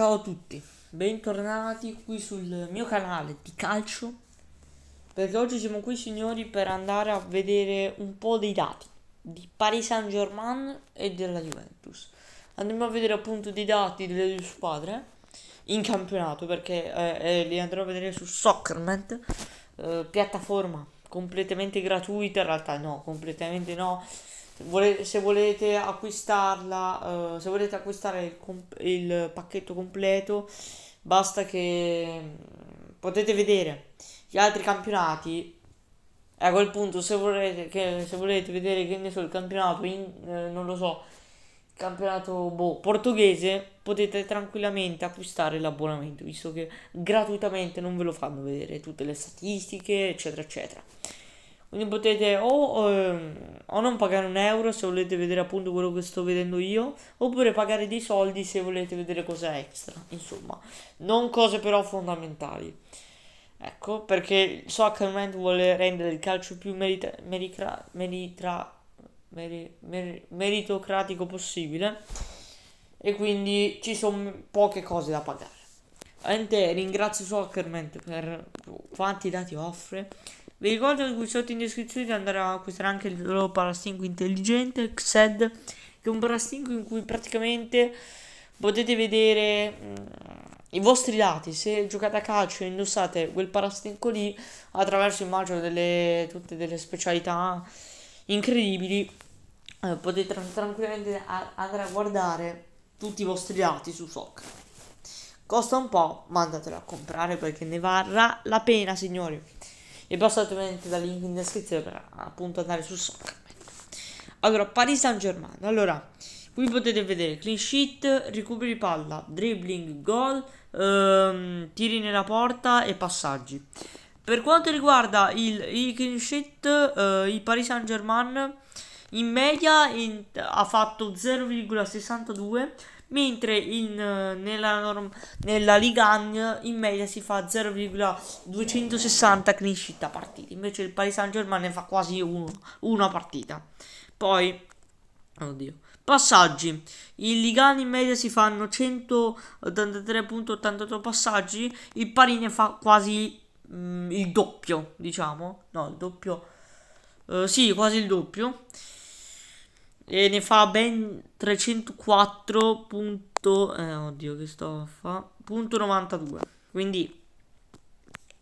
Ciao a tutti, bentornati qui sul mio canale di calcio Perché oggi siamo qui signori per andare a vedere un po' dei dati Di Paris Saint Germain e della Juventus Andiamo a vedere appunto dei dati delle due squadre In campionato perché eh, eh, li andrò a vedere su Soccerment eh, Piattaforma completamente gratuita in realtà no, completamente no se volete acquistarla, uh, se volete acquistare il, comp- il, pacchetto completo, basta che mm, potete vedere gli altri campionati. E a quel punto, se volete, che, se volete vedere che ne so, il campionato, in, eh, non lo so, campionato boh, portoghese, potete tranquillamente acquistare l'abbonamento, visto che gratuitamente non ve lo fanno vedere tutte le statistiche, eccetera, eccetera. Quindi potete o, ehm, o, non pagare un euro se volete vedere appunto quello che sto vedendo io, oppure pagare dei soldi se volete vedere cose extra, insomma, non cose però fondamentali. Ecco, perché Soccerment vuole rendere il calcio più merita, meritra, meritra, meri, mer, meritocratico possibile e quindi ci sono poche cose da pagare. Ovviamente ringrazio Soccerment per quanti dati offre vi ricordo qui sotto in descrizione di andare a acquistare anche il loro parastinco intelligente, XED, che è un parastinco in cui praticamente potete vedere mm, i vostri dati. Se giocate a calcio e indossate quel parastinco lì, attraverso immagino delle, tutte delle specialità incredibili, eh, potete tranquillamente andare a guardare tutti i vostri dati su Soccer. Costa un po', ma andatelo a comprare perché ne varrà la pena, signori e basta ovviamente dal link in descrizione per appunto andare su soccer. Allora, Paris Saint Germain. Allora, qui potete vedere clean sheet, recuperi palla, dribbling, gol, ehm, tiri nella porta e passaggi. Per quanto riguarda il, il clean sheet, eh, il Paris Saint Germain in media in, ha fatto 0,62 mentre in, eh, nella, nella Ligan in media si fa 0,260 crescita partita, invece il Paris Saint Germain ne fa quasi uno, una partita. Poi, oddio, Passaggi. In Ligan in media si fanno 183.88 passaggi, il Paris ne fa quasi mm, il doppio, diciamo. No, il doppio. Uh, sì, quasi il doppio. E ne fa ben 304 punto... Eh, oddio, che sto a fa? Punto 92. Quindi,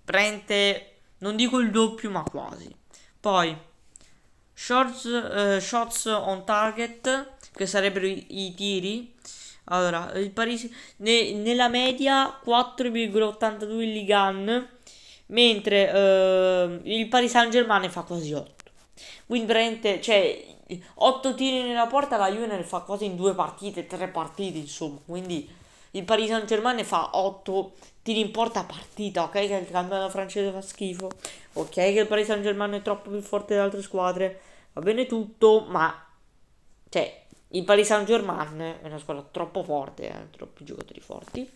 prende, non dico il doppio, ma quasi. Poi, shorts, eh, shots on target, che sarebbero i, i tiri. Allora, il Parisi ne, nella media 4,82 il Ligan, mentre eh, il Paris Saint Germain ne fa quasi 8. Quindi veramente, cioè, 8 tiri nella porta, la Juve fa cose in due partite, tre partite insomma, quindi il Paris Saint Germain fa 8 tiri in porta a partita, ok? Che il campionato francese fa schifo, ok? Che il Paris Saint Germain è troppo più forte delle altre squadre, va bene tutto, ma cioè il Paris Saint Germain è una squadra troppo forte, eh? troppi giocatori forti.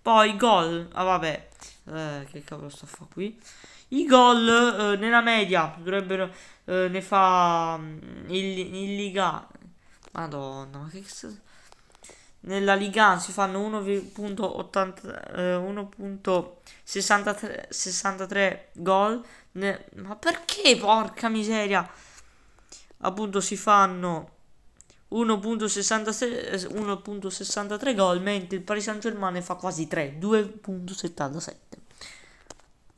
Poi gol, ah vabbè, eh, che cavolo sto a fare qui? I gol eh, nella media dovrebbero eh, ne fa in, mm, in Liga. Madonna, ma che nella Liga si fanno 1.63 eh, gol. Ne... Ma perché, porca miseria? Appunto, si fanno 1.63 eh, gol, mentre il Paris Saint Germain ne fa quasi 3, 2.77.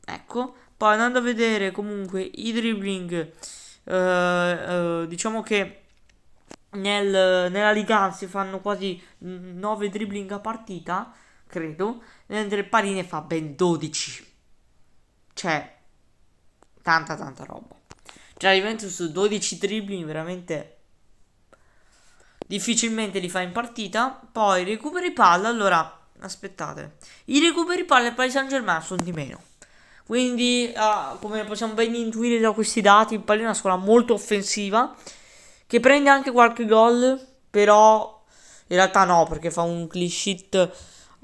Ecco, poi andando a vedere comunque i dribbling eh, eh, diciamo che nel, nella Liga si fanno quasi 9 dribbling a partita, credo, mentre Pari ne fa ben 12. Cioè, tanta tanta roba. Cioè, Juventus su 12 dribbling veramente difficilmente li fa in partita. Poi recuperi palla, allora aspettate. I recuperi palla e Paris Saint Germain sono di meno. Quindi, uh, come possiamo ben intuire da questi dati, il Pari è una squadra molto offensiva, che prende anche qualche gol, però in realtà no, perché fa un cliché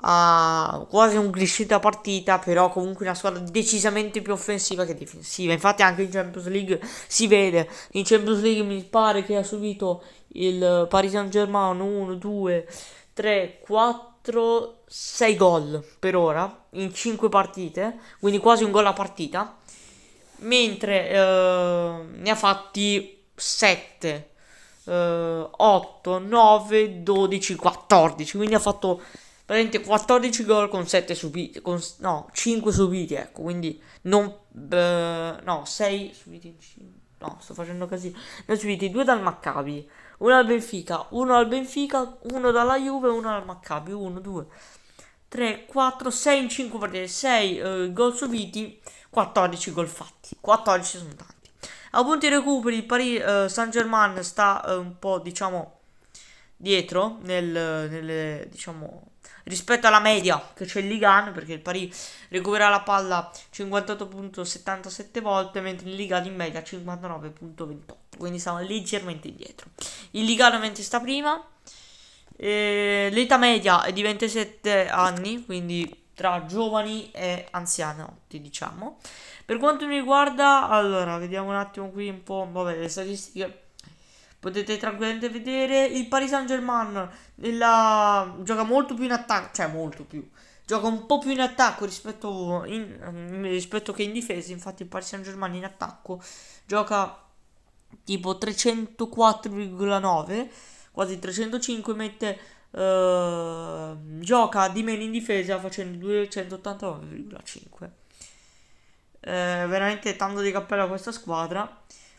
a ah, quasi un cliché da partita, però comunque una squadra decisamente più offensiva che difensiva. Infatti anche in Champions League si vede, in Champions League mi pare che ha subito il Paris Saint-Germain 1 2 3 4 4-6 gol per ora in 5 partite, quindi quasi un gol a partita, mentre eh, ne ha fatti 7, eh, 8, 9, 12, 14, quindi ha fatto praticamente 14 gol con 7 subiti, con, no, 5 subiti, ecco, quindi non, eh, no, 6 subiti, no, sto facendo casino, ne ha subiti 2 dal Maccabi, uno al Benfica, uno al Benfica, uno dalla Juve, uno al Maccabi, 1, 2, 3, 4, 6 in 5 partite, 6 eh, gol subiti, 14 gol fatti, 14 sono tanti. A punti recuperi il Paris eh, Saint Germain sta eh, un po' diciamo dietro nel, nelle diciamo rispetto alla media che c'è il Ligan perché il Pari recupera la palla 58.77 volte mentre in Ligan in media 59.28 quindi siamo leggermente indietro il Ligan ovviamente sta prima eh, l'età media è di 27 anni quindi tra giovani e anzianotti diciamo per quanto mi riguarda allora vediamo un attimo qui un po' vabbè le statistiche potete tranquillamente vedere il Paris Saint Germain nella... gioca molto più in attacco, cioè molto più, gioca un po' più in attacco rispetto, in, rispetto che in difesa, infatti il Paris Saint Germain in attacco gioca tipo 304,9, quasi 305, mette... Uh, gioca di meno in difesa facendo 289,5 eh, veramente tanto di cappello a questa squadra.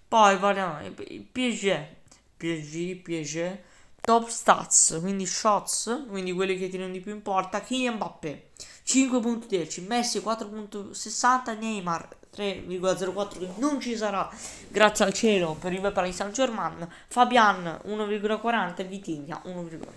Poi parliamo il PSG PSG, PSG, top stats, quindi shots, quindi quelli che tirano di più in porta, Kylian Mbappé 5.10, Messi 4.60, Neymar 3,04 non ci sarà grazie al cielo per il Paris Saint Germain, Fabian 1,40 Vitigna 1.40.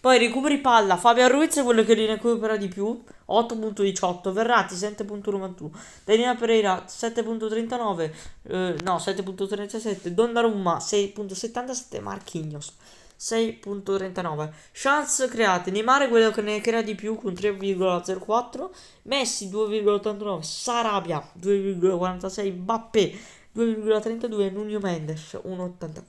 Poi recuperi palla. Fabio Ruiz è quello che li recupera di più. 8.18. Verratti 7.91. Daniela Pereira 7.39. Eh, no, 7.37. Donnarumma 6.77. Marchignos 6.39 chance create Neymar è quello che ne crea di più con 3,04 Messi 2,89 Sarabia 2,46 Bappé 2,32 Nuno Mendes 1,84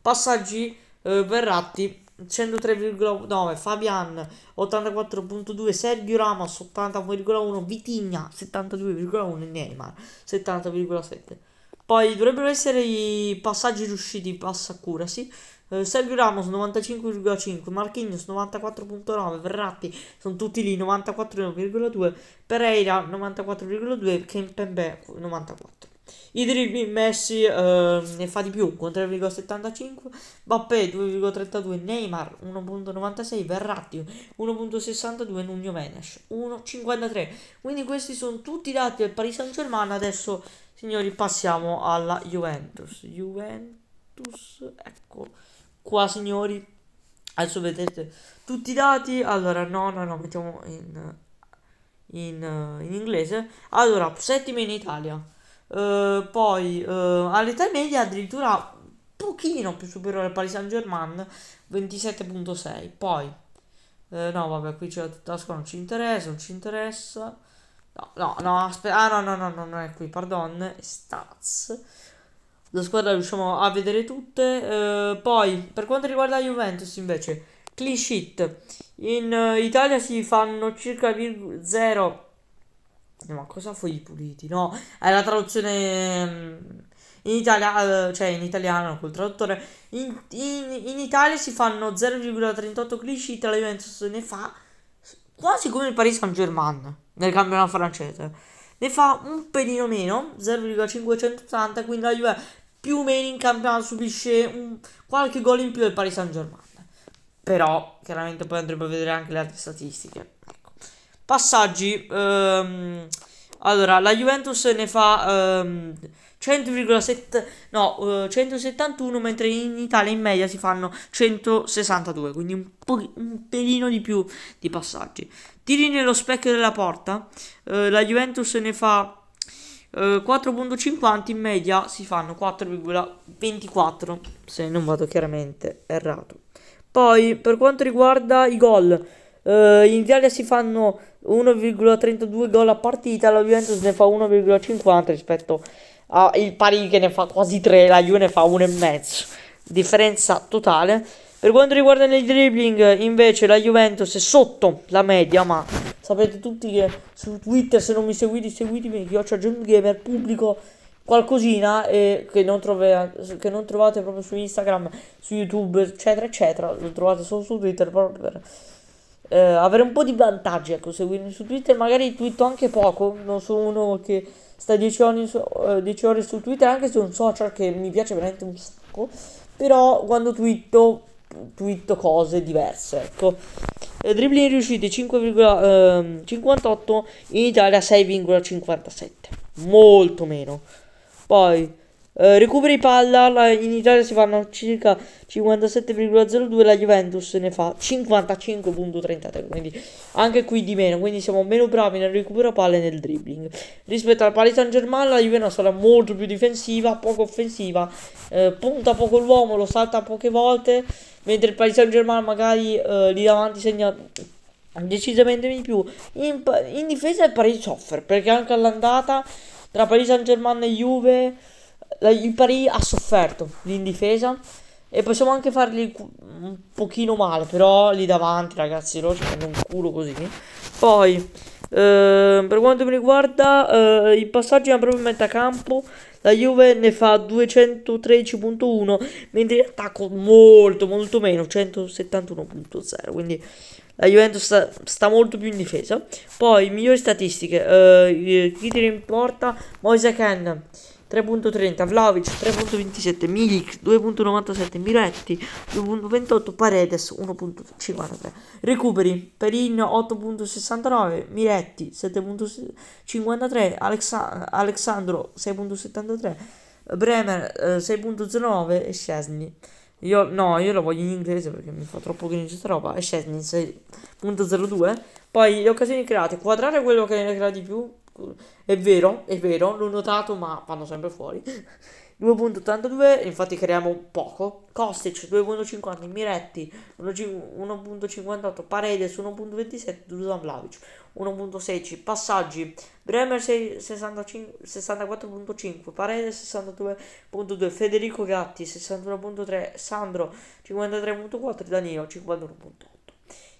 passaggi eh, Verratti 103,9 Fabian 84.2 Sergio Ramos 80,1 Vitigna 72,1 Neymar 70,7 poi dovrebbero essere i passaggi riusciti passa curasi eh, Sergio Ramos 95,5 Marchignos 94,9 Verratti sono tutti lì 94,2 Pereira 94,2 Kempembe 94 i dribbling Messi eh, ne fa di più con 3,75, Bappé 2,32, Neymar 1,96, Verratti 1,62, Nuno Menes 1,53. Quindi questi sono tutti i dati del Paris Saint Germain. Adesso signori passiamo alla Juventus. Juventus, ecco qua signori. Adesso vedete tutti i dati. Allora no, no, no, mettiamo in, in, in inglese. Allora, settima in Italia. Eh, poi uh, all'età media addirittura un pochino più superiore al Paris Saint Germain 27.6 poi uh, no vabbè qui c'è la tutta la scuola non ci interessa non ci interessa no no no aspetta ah no no no, non è qui pardon stats la squadra riusciamo a vedere tutte poi per quanto riguarda la Juventus invece clean sheet in Italia si fanno circa 0 ma cosa fogli puliti? No, è la traduzione mm, in, italiano, eh, cioè in italiano col traduttore. In, in, in Italia si fanno 0,38 cliché, la Juventus ne fa quasi come il Paris Saint-Germain nel campionato francese. Ne fa un pelino meno, 0,580, quindi la Juve più o meno in campionato subisce un, qualche gol in più del Paris Saint-Germain. Però chiaramente poi andremo a vedere anche le altre statistiche. Passaggi. Ehm, allora, la Juventus ne fa ehm, 100,7 no, eh, 171 mentre in Italia in media si fanno 162, quindi un, po- un pelino di più di passaggi. Tiri nello specchio della porta. Eh, la Juventus ne fa 4.50 eh, in media si fanno 4,24 se non vado chiaramente errato poi per quanto riguarda i gol Uh, in Italia si fanno 1,32 gol a partita, la Juventus ne fa 1,50 rispetto al Parigi che ne fa quasi 3, la Juve ne fa 1,5. Differenza totale. Per quanto riguarda nel dribbling, invece, la Juventus è sotto la media, ma sapete tutti che su Twitter, se non mi seguite, seguitemi, io c'ho Jump Gamer, pubblico qualcosina eh, che, non trove, che, non trovate proprio su Instagram, su YouTube, eccetera, eccetera. Lo trovate solo su Twitter proprio per eh, avere un po' di vantaggi, ecco, seguirmi su Twitter, magari twitto anche poco, non sono uno che sta 10 su, eh, ore su Twitter, anche se è un social che mi piace veramente un sacco, però quando twitto, twitto cose diverse, ecco. Eh, dribbling riusciti 5,58, ehm, in Italia 6,57, molto meno. Poi eh, recuperi palla la, in Italia si fanno circa 57,02 la Juventus ne fa 55,33 quindi anche qui di meno quindi siamo meno bravi nel recupero palla e nel dribbling rispetto al Paris Saint Germain la Juventus sarà molto più difensiva poco offensiva eh, punta poco l'uomo lo salta poche volte mentre il Paris Saint Germain magari eh, lì davanti segna decisamente di più in, in difesa il Paris soffre perché anche all'andata tra Paris Saint Germain e Juve il Paris ha sofferto lì in difesa e possiamo anche fargli un pochino male, però lì davanti ragazzi loro ci fanno un culo così. Poi, eh, per quanto mi riguarda, eh, i passaggi proprio in metacampo, la Juve ne fa 213.1, mentre in attacco molto molto meno, 171.0, quindi la Juventus sta, sta, molto più in difesa. Poi, migliori statistiche, eh, chi ti in porta, Moise Ken. 3.30 Vlaovic, 3.27 Milik, 2.97 Miretti, 2.28 Paredes, 1.53 Recuperi Perin 8.69 Miretti 7.53 Alexa- Alexandro 6.73 Bremer eh, 6.09 e Scesni io no, io lo voglio in inglese perché mi fa troppo grigio questa roba. E Scesni 6.02. Poi le occasioni create, quadrare quello che ne crea di più è vero, è vero, l'ho notato, ma vanno sempre fuori. 2.82, infatti creiamo poco. Kostic 2.50, Miretti 1.58, Paredes 1.27, Dusan Vlaovic 1.16, Passaggi Bremer 65, 64.5, Paredes 62.2, Federico Gatti 61.3, Sandro 53.4, Danilo 51.8.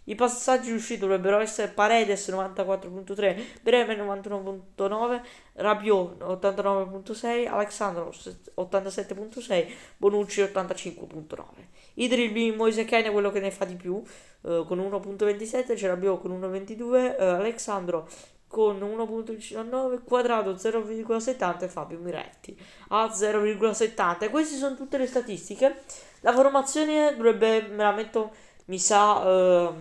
I passaggi usciti dovrebbero essere Paredes 94.3, Bremen 91.9, Rabiot 89.6, Alexandro 87.6, Bonucci 85.9. Idril Moise Ken è quello che ne fa di più, eh, con 1.27, c'è Rabiot con 1.22, eh, Alexandro con 1.19, Quadrato 0,70 e Fabio Miretti a 0,70. Queste sono tutte le statistiche. La formazione dovrebbe, me la metto mi sa... Uh...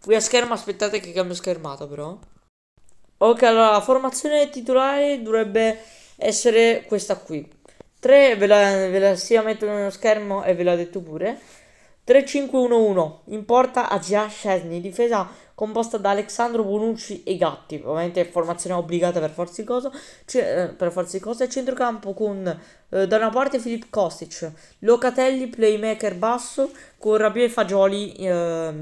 Qui a schermo aspettate che cambio schermata però. Ok, allora la formazione titolare dovrebbe essere questa qui. 3 ve la, ve la sia metto nello schermo e ve l'ho detto pure. 3-5-1-1, in porta Asia Scesni, difesa composta da Alessandro Bonucci e Gatti, ovviamente formazione obbligata per forza di cosa, cioè, per forza di cosa, centrocampo con eh, da una parte Filippo Kostic, Locatelli playmaker basso, con Rabiot e Fagioli eh,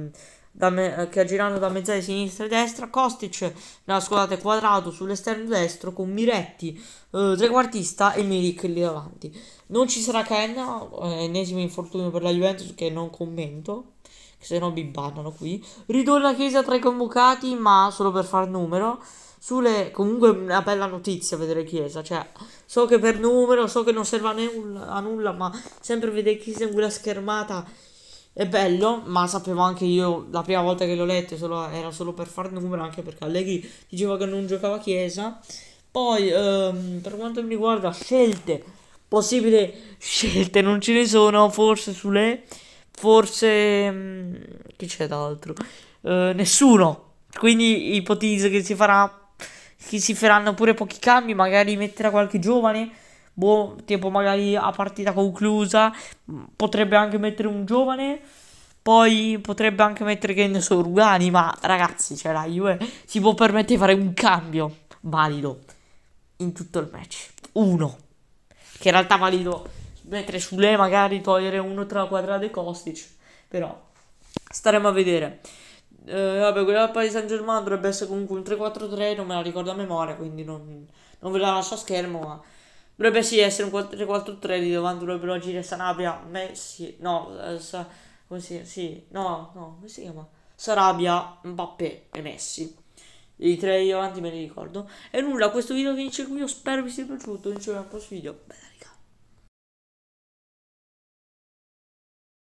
me, eh, che girano da mezz'aria sinistra e destra, Kostic, no, scusate, quadrato sull'esterno destro con Miretti, eh, trequartista e Milik lì davanti. Non ci sarà Kenna, eh, ennesimo infortunio per la Juventus che non commento, che se no mi bannano qui. Ritorna Chiesa tra i convocati, ma solo per far numero. Sulle, comunque una bella notizia vedere Chiesa, cioè so che per numero, so che non serve a nulla, a nulla ma sempre vedere Chiesa in quella schermata è bello, ma sapevo anche io, la prima volta che l'ho letto solo, era solo per far numero, anche perché Allegri diceva che non giocava a Chiesa. Poi, ehm, per quanto mi riguarda, scelte, possibili scelte, non ce ne sono, forse sulle... Forse... Mm, chi c'è d'altro? Eh, nessuno. Quindi ipotizzo che si farà... Che si faranno pure pochi cambi, magari metterà qualche giovane boh, tempo magari a partita conclusa, mm, potrebbe anche mettere un giovane. Poi potrebbe anche mettere che ne so, Rugani, ma ragazzi, cioè la Juve si può permettere di fare un cambio valido in tutto il match. Uno. Che in realtà valido mettere su lei magari togliere uno tra la quadra dei Kostic. Però staremo a vedere. Eh, vabbè, quella del Paris Saint Germain dovrebbe essere comunque un 3-4-3, non me la ricordo a memoria, quindi non, non ve la lascio a schermo, ma Dovrebbe sì essere un 4-4-3 di cioè, dove dovrebbero agire Sanabria, Messi, no, eh, sa, così, sì, no, no, come si chiama? Sarabia, Mbappé e Messi. I tre io avanti me li ricordo. E nulla, questo video finisce qui, io spero vi sia piaciuto, ci vediamo al prossimo video. Beh.